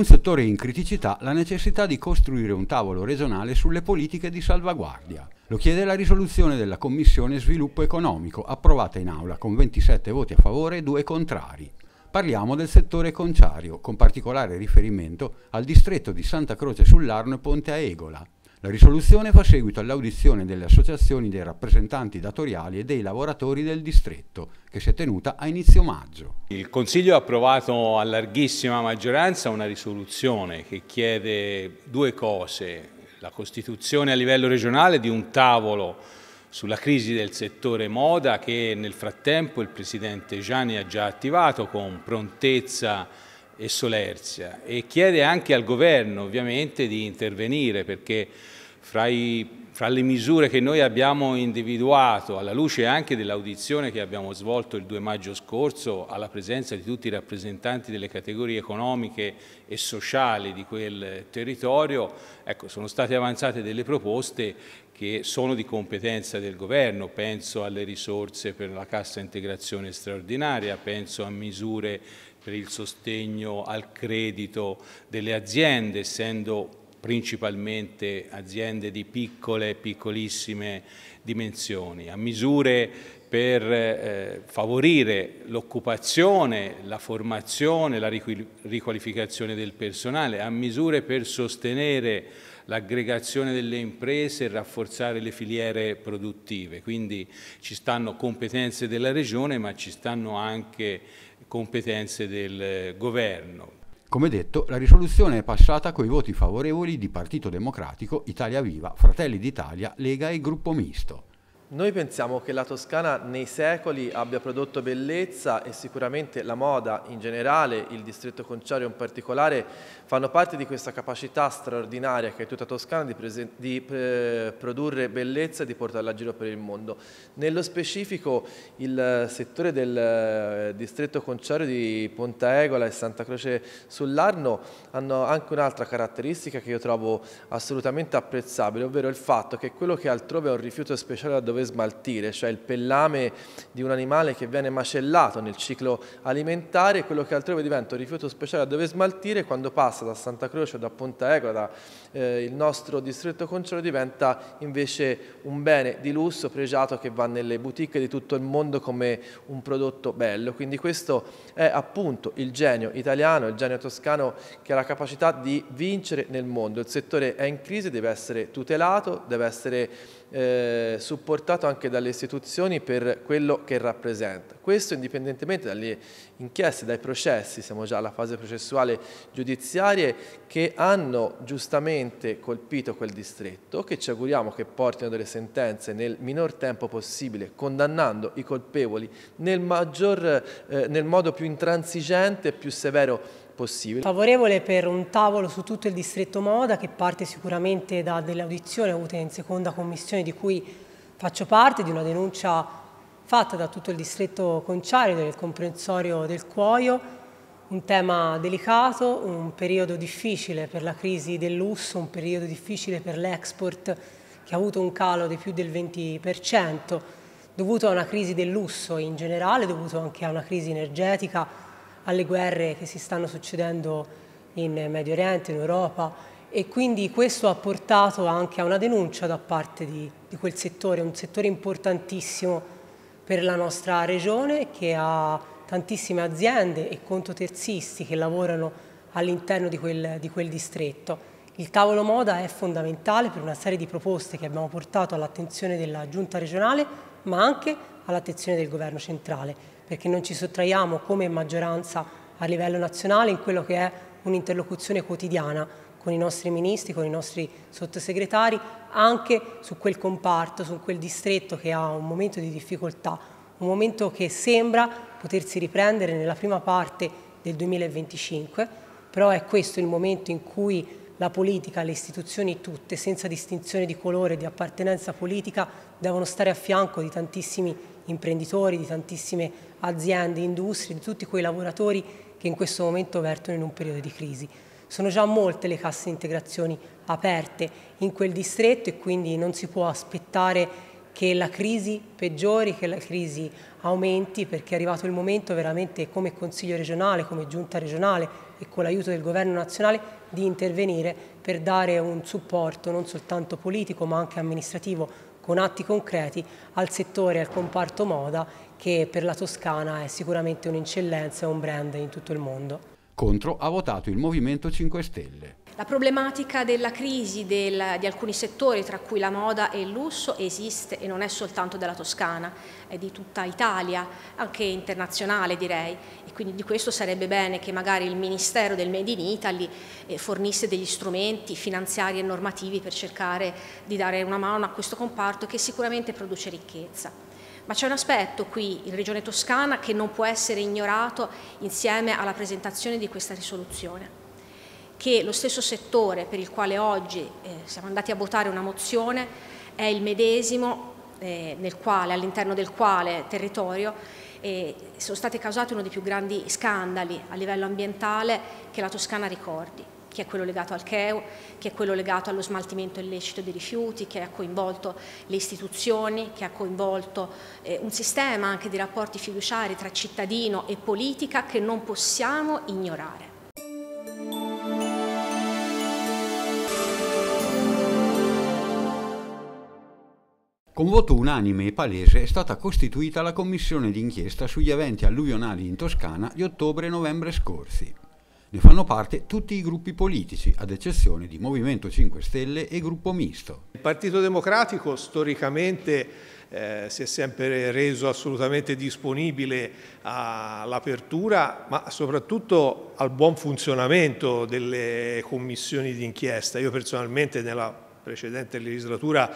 un settore in criticità la necessità di costruire un tavolo regionale sulle politiche di salvaguardia. Lo chiede la risoluzione della Commissione Sviluppo Economico, approvata in aula con 27 voti a favore e 2 contrari. Parliamo del settore conciario, con particolare riferimento al distretto di Santa Croce sull'Arno e Ponte a Egola, la risoluzione fa seguito all'audizione delle associazioni dei rappresentanti datoriali e dei lavoratori del distretto, che si è tenuta a inizio maggio. Il Consiglio ha approvato a larghissima maggioranza una risoluzione che chiede due cose. La costituzione a livello regionale di un tavolo sulla crisi del settore moda che nel frattempo il Presidente Gianni ha già attivato con prontezza e solerzia e chiede anche al governo ovviamente di intervenire perché fra, i, fra le misure che noi abbiamo individuato alla luce anche dell'audizione che abbiamo svolto il 2 maggio scorso alla presenza di tutti i rappresentanti delle categorie economiche e sociali di quel territorio, ecco, sono state avanzate delle proposte che sono di competenza del governo, penso alle risorse per la cassa integrazione straordinaria, penso a misure per il sostegno al credito delle aziende, essendo principalmente aziende di piccole e piccolissime dimensioni, a misure per eh, favorire l'occupazione, la formazione, la riqualificazione del personale, a misure per sostenere l'aggregazione delle imprese e rafforzare le filiere produttive. Quindi ci stanno competenze della Regione ma ci stanno anche competenze del eh, governo. Come detto, la risoluzione è passata coi voti favorevoli di Partito Democratico, Italia Viva, Fratelli d'Italia, Lega e Gruppo Misto. Noi pensiamo che la Toscana nei secoli abbia prodotto bellezza e sicuramente la moda in generale, il distretto conciario in particolare, fanno parte di questa capacità straordinaria che è tutta Toscana di, di eh, produrre bellezza e di portarla a giro per il mondo. Nello specifico il settore del eh, distretto conciario di Ponta Egola e Santa Croce sull'Arno hanno anche un'altra caratteristica che io trovo assolutamente apprezzabile, ovvero il fatto che quello che altrove è un rifiuto speciale da dover dover smaltire, cioè il pellame di un animale che viene macellato nel ciclo alimentare, e quello che altrove diventa un rifiuto speciale da dover smaltire, quando passa da Santa Croce o da Ponta Egola, da, eh, il nostro distretto concello diventa invece un bene di lusso pregiato che va nelle boutique di tutto il mondo come un prodotto bello. Quindi questo è appunto il genio italiano, il genio toscano che ha la capacità di vincere nel mondo. Il settore è in crisi, deve essere tutelato, deve essere eh, supportato anche dalle istituzioni per quello che rappresenta. Questo indipendentemente dalle inchieste, dai processi, siamo già alla fase processuale giudiziaria, che hanno giustamente colpito quel distretto, che ci auguriamo che portino delle sentenze nel minor tempo possibile, condannando i colpevoli nel, maggior, eh, nel modo più intransigente e più severo possibile. Favorevole per un tavolo su tutto il distretto Moda che parte sicuramente da delle audizioni avute in seconda commissione di cui faccio parte, di una denuncia fatta da tutto il distretto conciario del comprensorio del Cuoio, un tema delicato, un periodo difficile per la crisi del lusso, un periodo difficile per l'export che ha avuto un calo di più del 20% dovuto a una crisi del lusso in generale, dovuto anche a una crisi energetica alle guerre che si stanno succedendo in Medio Oriente, in Europa e quindi questo ha portato anche a una denuncia da parte di, di quel settore, un settore importantissimo per la nostra regione che ha tantissime aziende e contoterzisti che lavorano all'interno di, di quel, distretto. Il tavolo moda è fondamentale per una serie di proposte che abbiamo portato all'attenzione della giunta regionale ma anche all'attenzione del governo centrale perché non ci sottraiamo come maggioranza a livello nazionale in quello che è un'interlocuzione quotidiana con i nostri ministri, con i nostri sottosegretari, anche su quel comparto, su quel distretto che ha un momento di difficoltà, un momento che sembra potersi riprendere nella prima parte del 2025, però è questo il momento in cui la politica, le istituzioni tutte, senza distinzione di colore, di appartenenza politica, devono stare a fianco di tantissimi imprenditori, di tantissime aziende, industrie, di tutti quei lavoratori che in questo momento vertono in un periodo di crisi. Sono già molte le casse integrazioni aperte in quel distretto e quindi non si può aspettare che la crisi peggiori, che la crisi aumenti, perché è arrivato il momento veramente come Consiglio regionale, come Giunta regionale e con l'aiuto del Governo nazionale di intervenire per dare un supporto non soltanto politico ma anche amministrativo con atti concreti al settore, al comparto moda che per la Toscana è sicuramente un'eccellenza e un brand in tutto il mondo. Contro ha votato il Movimento 5 Stelle. La problematica della crisi del, di alcuni settori, tra cui la moda e il lusso, esiste e non è soltanto della Toscana, è di tutta Italia, anche internazionale direi, e quindi di questo sarebbe bene che magari il Ministero del Made in Italy eh, fornisse degli strumenti finanziari e normativi per cercare di dare una mano a questo comparto che sicuramente produce ricchezza. Ma c'è un aspetto qui in Regione Toscana che non può essere ignorato insieme alla presentazione di questa risoluzione, che lo stesso settore per il quale oggi eh, siamo andati a votare una mozione è il medesimo eh, all'interno del quale territorio eh, sono stati causati uno dei più grandi scandali a livello ambientale che la Toscana ricordi che è quello legato al CHEU, che è quello legato allo smaltimento illecito dei rifiuti, che ha coinvolto le istituzioni, che ha coinvolto eh, un sistema anche di rapporti fiduciari tra cittadino e politica che non possiamo ignorare. Con voto unanime e palese è stata costituita la commissione d'inchiesta sugli eventi alluvionali in Toscana di ottobre e novembre scorsi. Ne fanno parte tutti i gruppi politici, ad eccezione di Movimento 5 Stelle e Gruppo Misto. Il Partito Democratico storicamente eh, si è sempre reso assolutamente disponibile all'apertura, ma soprattutto al buon funzionamento delle commissioni d'inchiesta. Io personalmente nella precedente legislatura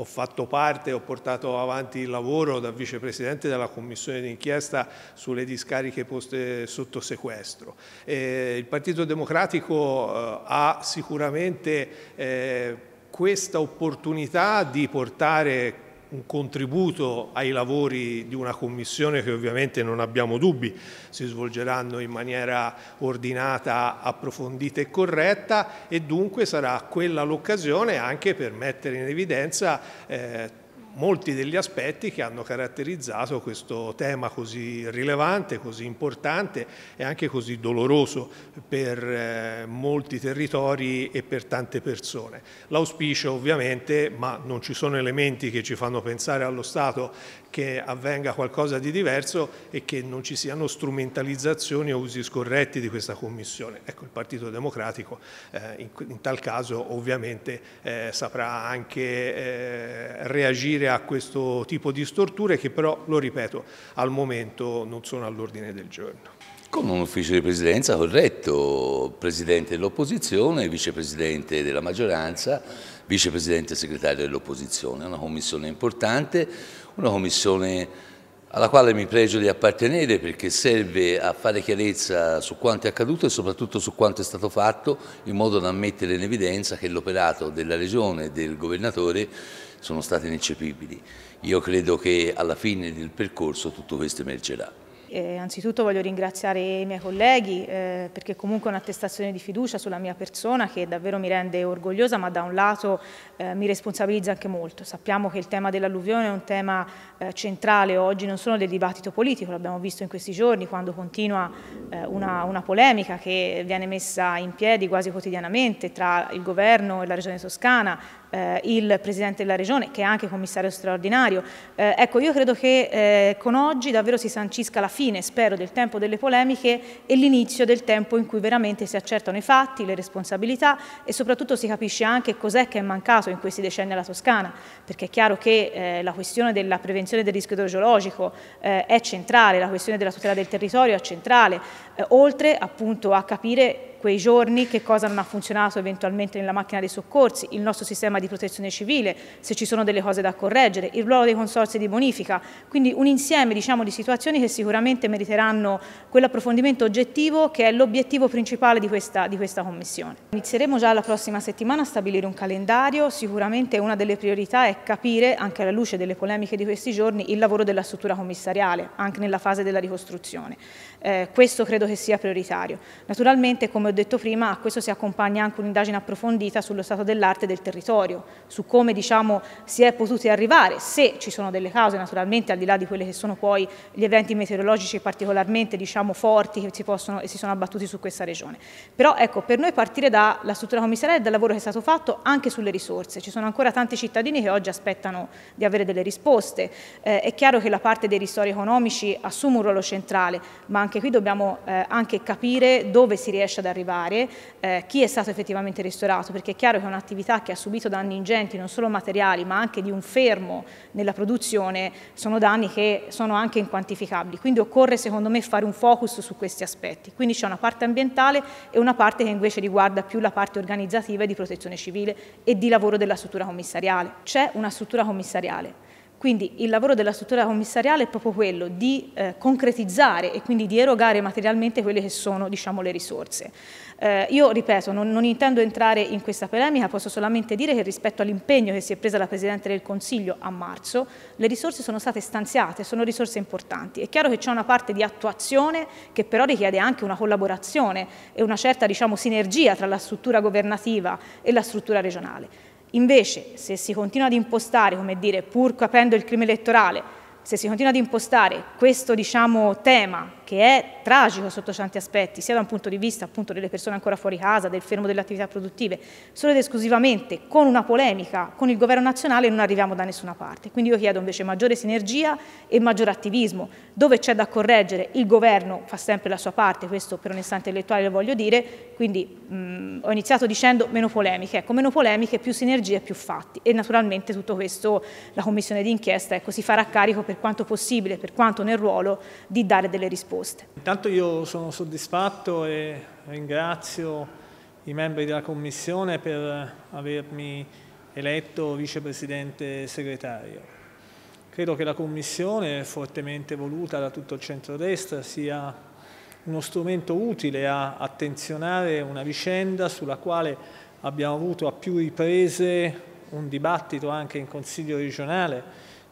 ho fatto parte, ho portato avanti il lavoro da vicepresidente della commissione d'inchiesta sulle discariche poste sotto sequestro. Eh, il Partito Democratico eh, ha sicuramente eh, questa opportunità di portare un contributo ai lavori di una commissione che ovviamente non abbiamo dubbi si svolgeranno in maniera ordinata, approfondita e corretta e dunque sarà quella l'occasione anche per mettere in evidenza eh, molti degli aspetti che hanno caratterizzato questo tema così rilevante, così importante e anche così doloroso per eh, molti territori e per tante persone. L'auspicio ovviamente, ma non ci sono elementi che ci fanno pensare allo Stato che avvenga qualcosa di diverso e che non ci siano strumentalizzazioni o usi scorretti di questa Commissione. Ecco, il Partito Democratico eh, in, in, tal caso ovviamente eh, saprà anche eh, reagire a questo tipo di storture che però, lo ripeto, al momento non sono all'ordine del giorno. Con un ufficio di presidenza corretto, presidente dell'opposizione, vicepresidente della maggioranza, vicepresidente segretario dell'opposizione, una commissione importante, una commissione alla quale mi pregio di appartenere perché serve a fare chiarezza su quanto è accaduto e soprattutto su quanto è stato fatto in modo da mettere in evidenza che l'operato della Regione e del Governatore sono stati ineccepibili. Io credo che alla fine del percorso tutto questo emergerà. E eh, anzitutto voglio ringraziare i miei colleghi eh, perché comunque è un'attestazione di fiducia sulla mia persona che davvero mi rende orgogliosa ma da un lato eh, mi responsabilizza anche molto. Sappiamo che il tema dell'alluvione è un tema eh, centrale oggi non solo del dibattito politico, l'abbiamo visto in questi giorni quando continua eh, una, una, polemica che viene messa in piedi quasi quotidianamente tra il governo e la regione toscana, eh, il Presidente della Regione, che è anche commissario straordinario. Eh, ecco, io credo che eh, con oggi davvero si sancisca la fine, spero, del tempo delle polemiche e l'inizio del tempo in cui veramente si accertano i fatti, le responsabilità e soprattutto si capisce anche cos'è che è mancato in questi decenni alla Toscana, perché è chiaro che eh, la questione della prevenzione del rischio idrogeologico eh, è centrale, la questione della tutela del territorio è centrale, oltre appunto a capire quei giorni che cosa non ha funzionato eventualmente nella macchina dei soccorsi, il nostro sistema di protezione civile, se ci sono delle cose da correggere, il ruolo dei consorzi di bonifica, quindi un insieme diciamo, di situazioni che sicuramente meriteranno quell'approfondimento oggettivo che è l'obiettivo principale di questa, di questa commissione. Inizieremo già la prossima settimana a stabilire un calendario, sicuramente una delle priorità è capire, anche alla luce delle polemiche di questi giorni, il lavoro della struttura commissariale, anche nella fase della ricostruzione. Eh, questo credo che sia prioritario. Naturalmente, come ho detto prima, a questo si accompagna anche un'indagine approfondita sullo stato dell'arte del territorio, su come diciamo, si è potuti arrivare, se ci sono delle cause, naturalmente, al di là di quelli che sono poi gli eventi meteorologici particolarmente diciamo, forti che si, possono, e si sono abbattuti su questa regione. Però ecco, per noi partire dalla struttura commissariale e dal lavoro che è stato fatto anche sulle risorse. Ci sono ancora tanti cittadini che oggi aspettano di avere delle risposte. Eh, è chiaro che la parte dei ristori economici assume un ruolo centrale, ma anche anche qui dobbiamo eh, anche capire dove si riesce ad arrivare, eh, chi è stato effettivamente ristorato, perché è chiaro che è un'attività che ha subito danni ingenti, non solo materiali, ma anche di un fermo nella produzione, sono danni che sono anche inquantificabili. Quindi occorre secondo me fare un focus su questi aspetti. Quindi c'è una parte ambientale e una parte che invece riguarda più la parte organizzativa e di protezione civile e di lavoro della struttura commissariale. C'è una struttura commissariale quindi il lavoro della struttura commissariale è proprio quello di eh, concretizzare e quindi di erogare materialmente quelle che sono diciamo, le risorse. Eh, io ripeto, non, non, intendo entrare in questa polemica, posso solamente dire che rispetto all'impegno che si è presa la Presidente del Consiglio a marzo, le risorse sono state stanziate, sono risorse importanti. È chiaro che c'è una parte di attuazione che però richiede anche una collaborazione e una certa diciamo, sinergia tra la struttura governativa e la struttura regionale. Invece, se si continua ad impostare, come dire, pur capendo il crimine elettorale, se si continua ad impostare questo diciamo, tema che è tragico sotto tanti aspetti, sia da un punto di vista appunto delle persone ancora fuori casa, del fermo delle attività produttive, solo ed esclusivamente con una polemica con il governo nazionale non arriviamo da nessuna parte. Quindi io chiedo invece maggiore sinergia e maggior attivismo. Dove c'è da correggere il governo fa sempre la sua parte, questo per onestà intellettuale lo voglio dire, quindi mh, mm, ho iniziato dicendo meno polemiche, ecco meno polemiche, più sinergie, più fatti e naturalmente tutto questo la commissione d'inchiesta ecco, si farà carico per quanto possibile, per quanto nel ruolo di dare delle risposte proposte. Intanto io sono soddisfatto e ringrazio i membri della Commissione per avermi eletto vicepresidente segretario. Credo che la Commissione, fortemente voluta da tutto il centrodestra, sia uno strumento utile a attenzionare una vicenda sulla quale abbiamo avuto a più riprese un dibattito anche in Consiglio regionale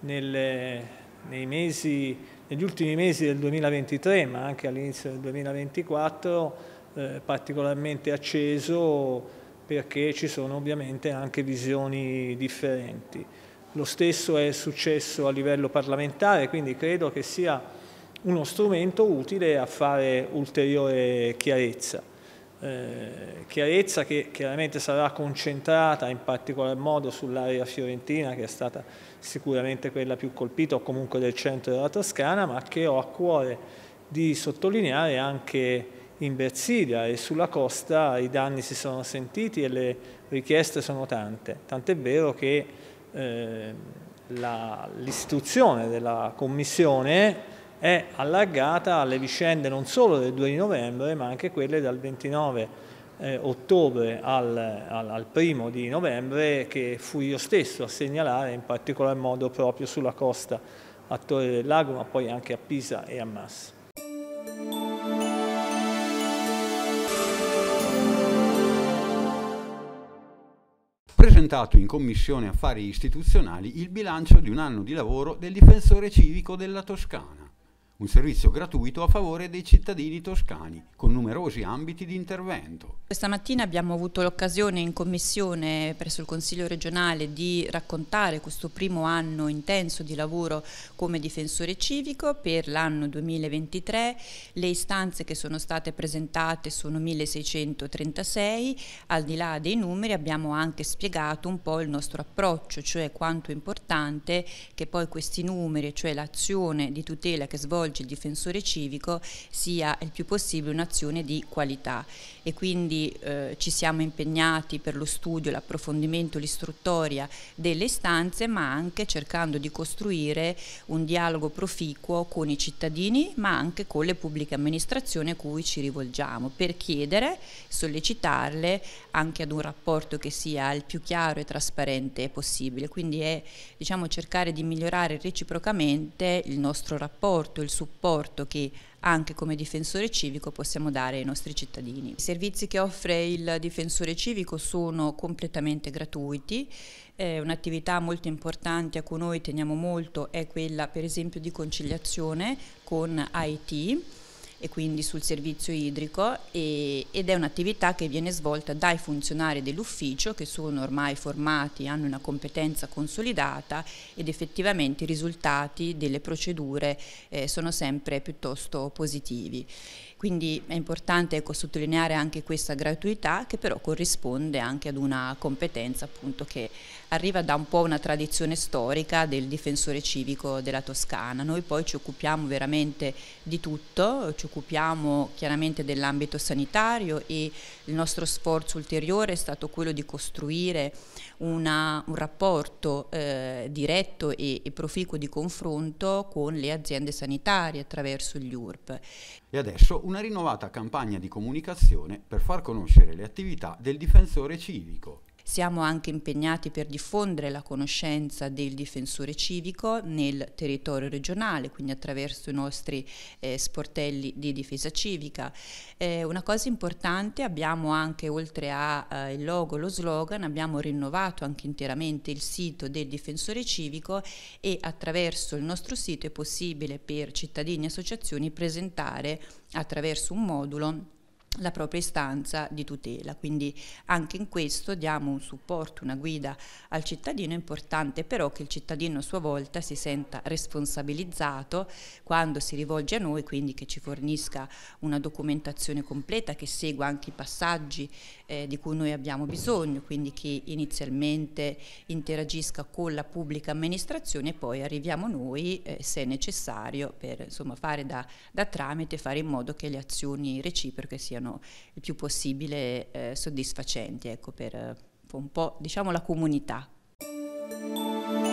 nelle, nei mesi negli ultimi mesi del 2023, ma anche all'inizio del 2024, eh, particolarmente acceso perché ci sono ovviamente anche visioni differenti. Lo stesso è successo a livello parlamentare, quindi credo che sia uno strumento utile a fare ulteriore chiarezza. Eh, chiarezza che chiaramente sarà concentrata in particolar modo sull'area fiorentina che è stata sicuramente quella più colpita o comunque del centro della Toscana ma che ho a cuore di sottolineare anche in Versilia e sulla costa i danni si sono sentiti e le richieste sono tante, tant'è vero che eh, l'istituzione della commissione è allargata alle vicende non solo del 2 di novembre ma anche quelle dal 29 eh, ottobre al, al, al, primo di novembre che fui io stesso a segnalare in particolar modo proprio sulla costa a Torre del Lago ma poi anche a Pisa e a Massa. Presentato in Commissione Affari Istituzionali il bilancio di un anno di lavoro del difensore civico della Toscana un servizio gratuito a favore dei cittadini toscani, con numerosi ambiti di intervento. Questa mattina abbiamo avuto l'occasione in commissione presso il Consiglio regionale di raccontare questo primo anno intenso di lavoro come difensore civico per l'anno 2023. Le istanze che sono state presentate sono 1636, al di là dei numeri abbiamo anche spiegato un po' il nostro approccio, cioè quanto è importante che poi questi numeri, cioè l'azione di tutela che svolge svolge il difensore civico sia il più possibile un'azione di qualità e quindi eh, ci siamo impegnati per lo studio, l'approfondimento, l'istruttoria delle istanze ma anche cercando di costruire un dialogo proficuo con i cittadini ma anche con le pubbliche amministrazioni a cui ci rivolgiamo per chiedere, sollecitarle anche ad un rapporto che sia il più chiaro e trasparente possibile. Quindi è diciamo, cercare di migliorare reciprocamente il nostro rapporto, il suo supporto che anche come difensore civico possiamo dare ai nostri cittadini. I servizi che offre il difensore civico sono completamente gratuiti, eh, un'attività molto importante a cui noi teniamo molto è quella per esempio di conciliazione con IT e quindi sul servizio idrico e, ed è un'attività che viene svolta dai funzionari dell'ufficio che sono ormai formati, hanno una competenza consolidata ed effettivamente i risultati delle procedure eh, sono sempre piuttosto positivi. Quindi è importante ecco, sottolineare anche questa gratuità che però corrisponde anche ad una competenza appunto, che arriva da un po' una tradizione storica del difensore civico della Toscana. Noi poi ci occupiamo veramente di tutto, ci occupiamo chiaramente dell'ambito sanitario e il nostro sforzo ulteriore è stato quello di costruire una, un rapporto eh, diretto e, e proficuo di confronto con le aziende sanitarie attraverso gli URP. E adesso una rinnovata campagna di comunicazione per far conoscere le attività del difensore civico siamo anche impegnati per diffondere la conoscenza del difensore civico nel territorio regionale, quindi attraverso i nostri eh, sportelli di difesa civica. Eh, una cosa importante, abbiamo anche oltre al eh, logo, lo slogan, abbiamo rinnovato anche interamente il sito del difensore civico e attraverso il nostro sito è possibile per cittadini e associazioni presentare attraverso un modulo la propria istanza di tutela. Quindi anche in questo diamo un supporto, una guida al cittadino, è importante però che il cittadino a sua volta si senta responsabilizzato quando si rivolge a noi, quindi che ci fornisca una documentazione completa che segua anche i passaggi eh, di cui noi abbiamo bisogno, quindi che inizialmente interagisca con la pubblica amministrazione e poi arriviamo noi, eh, se necessario, per insomma, fare da, da, tramite, fare in modo che le azioni reciproche siano il più possibile eh, soddisfacenti ecco, per eh, un po' diciamo, la comunità.